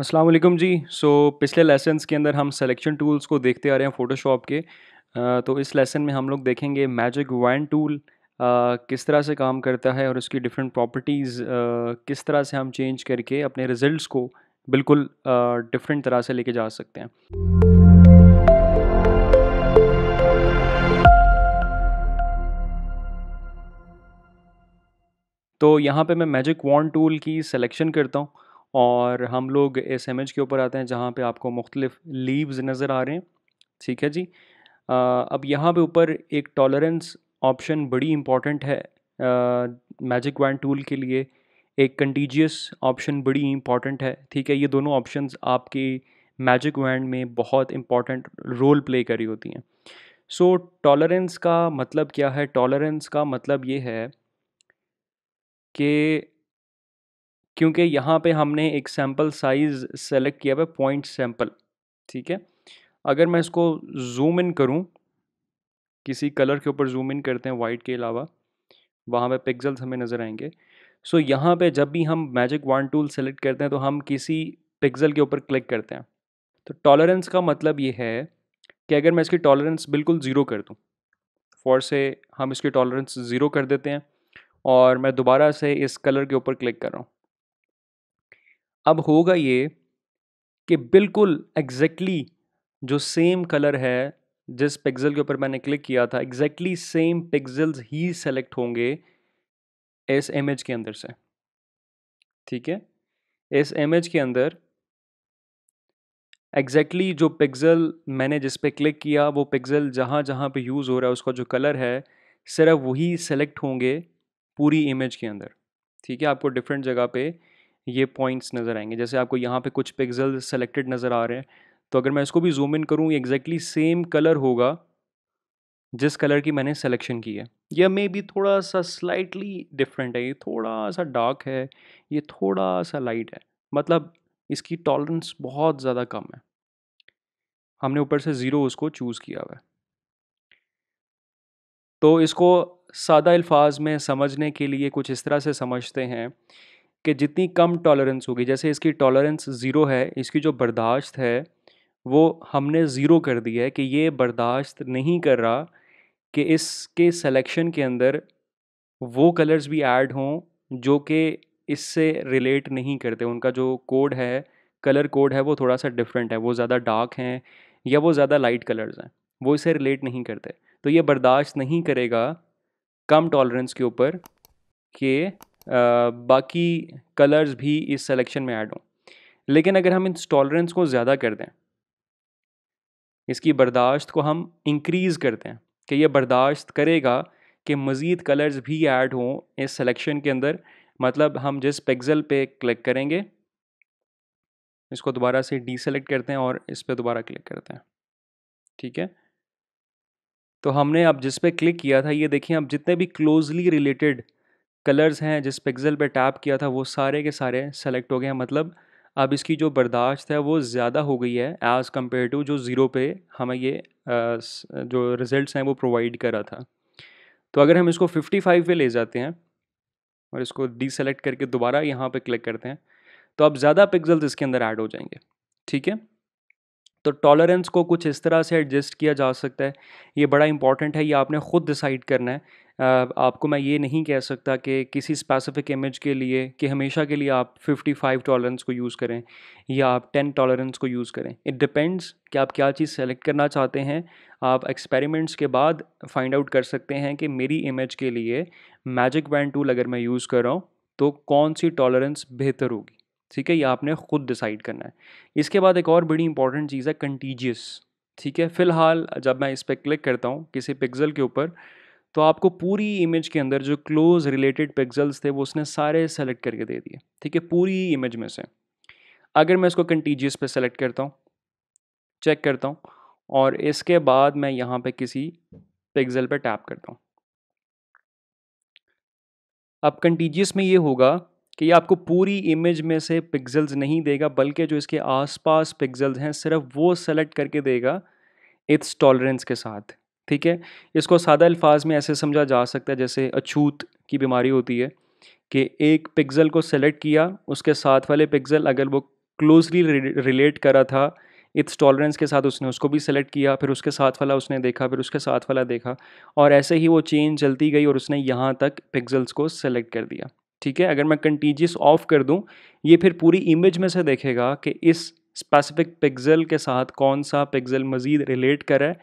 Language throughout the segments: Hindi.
असलम जी सो so, पिछले लेसन्स के अंदर हम सेलेक्शन टूल्स को देखते आ रहे हैं फ़ोटोशॉप के आ, तो इस लेसन में हम लोग देखेंगे मैजिक वैन टूल किस तरह से काम करता है और उसकी डिफरेंट प्रॉपर्टीज़ किस तरह से हम चेंज करके अपने रिज़ल्ट को बिल्कुल डिफरेंट तरह से लेके जा सकते हैं तो यहाँ पे मैं मैजिक वन टूल की सिलेक्शन करता हूँ और हम लोग एस एम एच के ऊपर आते हैं जहाँ पे आपको मुख्तलिफ लीव्स नज़र आ रहे हैं ठीक है जी आ, अब यहाँ पे ऊपर एक टॉलरेंस ऑप्शन बड़ी इंपॉर्टेंट है मैजिक वैंड टूल के लिए एक कंटीजियस ऑप्शन बड़ी इंपॉर्टेंट है ठीक है ये दोनों ऑप्शन आपकी मैजिक वैंड में बहुत इंपॉर्टेंट रोल प्ले करी होती हैं सो so, टॉलरेंस का मतलब क्या है टॉलरेंस का मतलब ये है कि क्योंकि यहाँ पे हमने एक सैम्पल साइज़ सेलेक्ट किया हुआ पॉइंट सैम्पल ठीक है अगर मैं इसको जूम इन करूँ किसी कलर के ऊपर जूम इन करते हैं वाइट के अलावा वहाँ पे पिक्सल्स हमें नज़र आएंगे सो so, यहाँ पे जब भी हम मैजिक वन टूल सेलेक्ट करते हैं तो हम किसी पिक्सल के ऊपर क्लिक करते हैं तो टॉलरेंस का मतलब ये है कि अगर मैं इसकी टॉलरेंस बिल्कुल ज़ीरो कर दूँ फॉर से हम इसकी टॉलरेंस ज़ीरो कर देते हैं और मैं दोबारा से इस कलर के ऊपर क्लिक कर रहा हूँ अब होगा ये कि बिल्कुल एग्जैक्टली exactly जो सेम कलर है जिस पिक्सल के ऊपर मैंने क्लिक किया था एग्जैक्टली सेम पिक्सल्स ही सेलेक्ट होंगे इस इमेज के अंदर से ठीक है इस इमेज के अंदर एग्जैक्टली exactly जो पिक्सल मैंने जिस पे क्लिक किया वो पिक्सल जहाँ जहाँ पे यूज़ हो रहा है उसका जो कलर है सिर्फ वही सेलेक्ट होंगे पूरी इमेज के अंदर ठीक है आपको डिफरेंट जगह पे ये पॉइंट्स नज़र आएंगे जैसे आपको यहाँ पे कुछ पिक्सल सेलेक्टेड नज़र आ रहे हैं तो अगर मैं इसको भी जूम इन करूँ एग्जैक्टली सेम कलर होगा जिस कलर की मैंने सेलेक्शन की है या मे बी थोड़ा सा स्लाइटली डिफरेंट है ये थोड़ा सा डार्क है ये थोड़ा सा लाइट है मतलब इसकी टॉलरेंस बहुत ज़्यादा कम है हमने ऊपर से ज़ीरो उसको चूज़ किया हुआ तो इसको सादा अल्फाज में समझने के लिए कुछ इस तरह से समझते हैं कि जितनी कम टॉलरेंस होगी जैसे इसकी टॉलरेंस ज़ीरो है इसकी जो बर्दाश्त है वो हमने ज़ीरो कर दी है कि ये बर्दाश्त नहीं कर रहा कि इसके सिलेक्शन के अंदर वो कलर्स भी ऐड हों जो कि इससे रिलेट नहीं करते उनका जो कोड है कलर कोड है वो थोड़ा सा डिफरेंट है वो ज़्यादा डार्क हैं या वो ज़्यादा लाइट कलर्स हैं वो इसे रिलेट नहीं करते तो ये बर्दाश्त नहीं करेगा कम टॉलरेंस के ऊपर कि बाकी कलर्स भी इस सिलेक्शन में ऐड हों लेकिन अगर हम इस टॉलरेंस को ज़्यादा कर दें इसकी बर्दाश्त को हम इंक्रीज़ कर दें कि यह बर्दाश्त करेगा कि मज़ीद कलर्स भी ऐड हों इस सेलेक्शन के अंदर मतलब हम जिस पिक्सल पे क्लिक करेंगे इसको दोबारा से डीसेलेक्ट करते हैं और इस पर दोबारा क्लिक करते हैं ठीक है तो हमने अब जिस पे क्लिक किया था ये देखिए अब जितने भी क्लोजली रिलेटेड कलर्स हैं जिस पिक्सल पे टैप किया था वो सारे के सारे सेलेक्ट हो गए हैं मतलब अब इसकी जो बर्दाश्त है वो ज़्यादा हो गई है एज़ कम्पेयर टू जो ज़ीरो पे हमें ये जो रिज़ल्ट हैं वो प्रोवाइड करा था तो अगर हम इसको 55 पे ले जाते हैं और इसको डीसेलेक्ट करके दोबारा यहाँ पे क्लिक करते हैं तो अब ज़्यादा पिक्सल्स इसके अंदर ऐड हो जाएंगे ठीक है तो टॉलरेंस को कुछ इस तरह से एडजस्ट किया जा सकता है ये बड़ा इंपॉर्टेंट है ये आपने ख़ुद डिसाइड करना है आपको मैं ये नहीं कह सकता कि किसी स्पेसिफिक इमेज के लिए कि हमेशा के लिए आप 55 टॉलरेंस को यूज़ करें या आप 10 टॉलरेंस को यूज़ करें इट डिपेंड्स कि आप क्या चीज़ सेलेक्ट करना चाहते हैं आप एक्सपेरिमेंट्स के बाद फाइंड आउट कर सकते हैं कि मेरी इमेज के लिए मैजिक बैंड टूल अगर मैं यूज़ कर रहा हूँ तो कौन सी टॉलरेंस बेहतर होगी ठीक है ये आपने ख़ुद डिसाइड करना है इसके बाद एक और बड़ी इंपॉर्टेंट चीज़ है कंटीजियस ठीक है फ़िलहाल जब मैं इस पर क्लिक करता हूँ किसी पिक्सल के ऊपर तो आपको पूरी इमेज के अंदर जो क्लोज रिलेटेड पिक्सल्स थे वो उसने सारे सेलेक्ट करके दे दिए ठीक है पूरी इमेज में से अगर मैं इसको कंटीजियस पे सेलेक्ट करता हूँ चेक करता हूँ और इसके बाद मैं यहाँ पे किसी पिक्सल पे टैप करता हूँ अब कंटीजियस में ये होगा कि ये आपको पूरी इमेज में से पिक्सल्स नहीं देगा बल्कि जो इसके आसपास पिक्सल्स हैं सिर्फ वो सेलेक्ट करके देगा इट्स टॉलरेंस के साथ ठीक है इसको सादा अल्फाज में ऐसे समझा जा सकता है जैसे अछूत की बीमारी होती है कि एक पिक्सल को सेलेक्ट किया उसके साथ वाले पिक्सल अगर वो क्लोजली रिलेट करा था इट्स टॉलरेंस के साथ उसने उसको भी सेलेक्ट किया फिर उसके साथ वाला उसने देखा फिर उसके साथ वाला देखा और ऐसे ही वो चेन चलती गई और उसने यहाँ तक पिक्सल्स को सेलेक्ट कर दिया ठीक है अगर मैं कंटीजियस ऑफ कर दूँ ये फिर पूरी इमेज में से देखेगा कि इस स्पेसिफिक पिक्सल के साथ कौन सा पिक्सल मज़ीद रिलेट करा है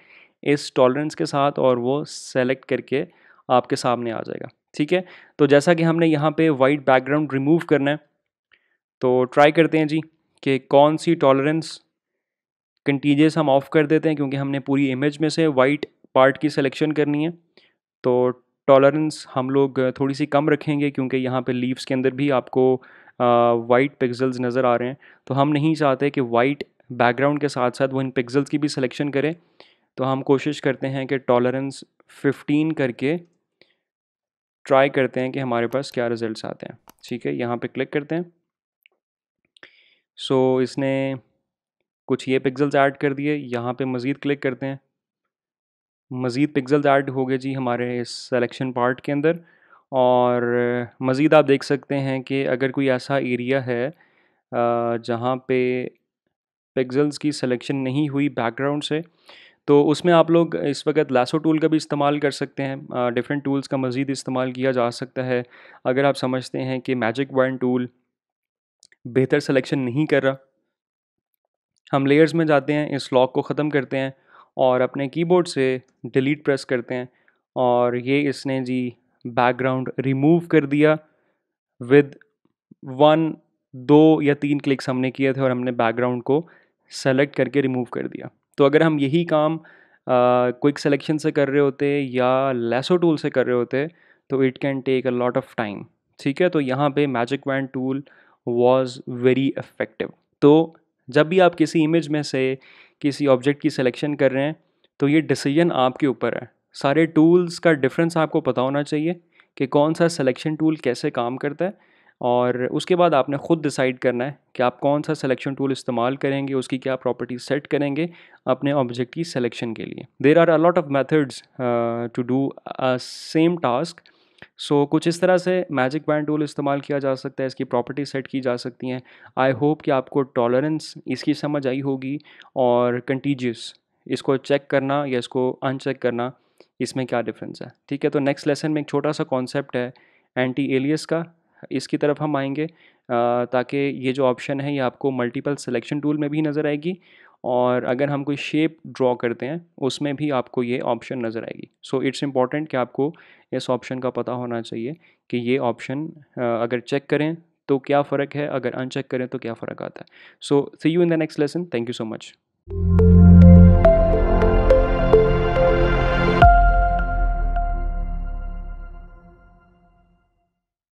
इस टॉलरेंस के साथ और वो सेलेक्ट करके आपके सामने आ जाएगा ठीक है तो जैसा कि हमने यहाँ पे वाइट बैकग्राउंड रिमूव करना है तो ट्राई करते हैं जी कि कौन सी टॉलरेंस कंटीजियस हम ऑफ़ कर देते हैं क्योंकि हमने पूरी इमेज में से वाइट पार्ट की सिलेक्शन करनी है तो टॉलरेंस हम लोग थोड़ी सी कम रखेंगे क्योंकि यहाँ पे लीव्स के अंदर भी आपको वाइट पिक्सल्स नज़र आ रहे हैं तो हम नहीं चाहते कि वाइट बैकग्राउंड के साथ साथ वो इन पिक्सल्स की भी सिलेक्शन करें तो हम कोशिश करते हैं कि टॉलरेंस 15 करके ट्राई करते हैं कि हमारे पास क्या रिजल्ट्स आते हैं ठीक है यहाँ पे क्लिक करते हैं सो so, इसने कुछ ये पिक्सल्स ऐड कर दिए यहाँ पे मज़ीद क्लिक करते हैं मज़ीद पिक्सल्स ऐड हो गए जी हमारे इस सेलेक्शन पार्ट के अंदर और मज़ीद आप देख सकते हैं कि अगर कोई ऐसा एरिया है जहाँ पे पिक्सल्स की सिलेक्शन नहीं हुई बैकग्राउंड से तो उसमें आप लोग इस वक्त लासो टूल का भी इस्तेमाल कर सकते हैं डिफरेंट टूल्स का मज़ीद इस्तेमाल किया जा सकता है अगर आप समझते हैं कि मैजिक वर्न टूल बेहतर सिलेक्शन नहीं कर रहा हम लेयर्स में जाते हैं इस लॉक को ख़त्म करते हैं और अपने कीबोर्ड से डिलीट प्रेस करते हैं और ये इसने जी बैकग्राउंड रिमूव कर दिया विद वन दो या तीन क्लिक्स हमने किए थे और हमने बैकग्राउंड को सेलेक्ट करके रिमूव कर दिया तो अगर हम यही काम क्विक सेलेक्शन से कर रहे होते या लेसो टूल से कर रहे होते तो it can take a lot of time ठीक है तो यहाँ पे magic wand tool was very effective तो जब भी आप किसी इमेज में से किसी ऑब्जेक्ट की सिलेक्शन कर रहे हैं तो ये डिसीजन आपके ऊपर है सारे टूल्स का डिफरेंस आपको पता होना चाहिए कि कौन सा सिलेक्शन टूल कैसे काम करता है और उसके बाद आपने ख़ुद डिसाइड करना है कि आप कौन सा सिलेक्शन टूल इस्तेमाल करेंगे उसकी क्या प्रॉपर्टी सेट करेंगे अपने ऑब्जेक्ट की सिलेक्शन के लिए there are a lot of methods to do same task so कुछ इस तरह से मैजिक बैंड टूल इस्तेमाल किया जा सकता है इसकी प्रॉपर्टी सेट की जा सकती हैं आई होप कि आपको टॉलरेंस इसकी समझ आई होगी और कंटीजियस इसको चेक करना या इसको अनचेक करना इसमें क्या डिफरेंस है ठीक है तो नेक्स्ट लेसन में एक छोटा सा कॉन्सेप्ट है एंटी एलियस का इसकी तरफ हम आएंगे ताकि ये जो ऑप्शन है ये आपको मल्टीपल सिलेक्शन टूल में भी नज़र आएगी और अगर हम कोई शेप ड्रॉ करते हैं उसमें भी आपको ये ऑप्शन नज़र आएगी सो इट्स इम्पॉर्टेंट कि आपको इस ऑप्शन का पता होना चाहिए कि ये ऑप्शन अगर चेक करें तो क्या फ़र्क है अगर अनचेक करें तो क्या फ़र्क आता है so see you in the next lesson thank you so much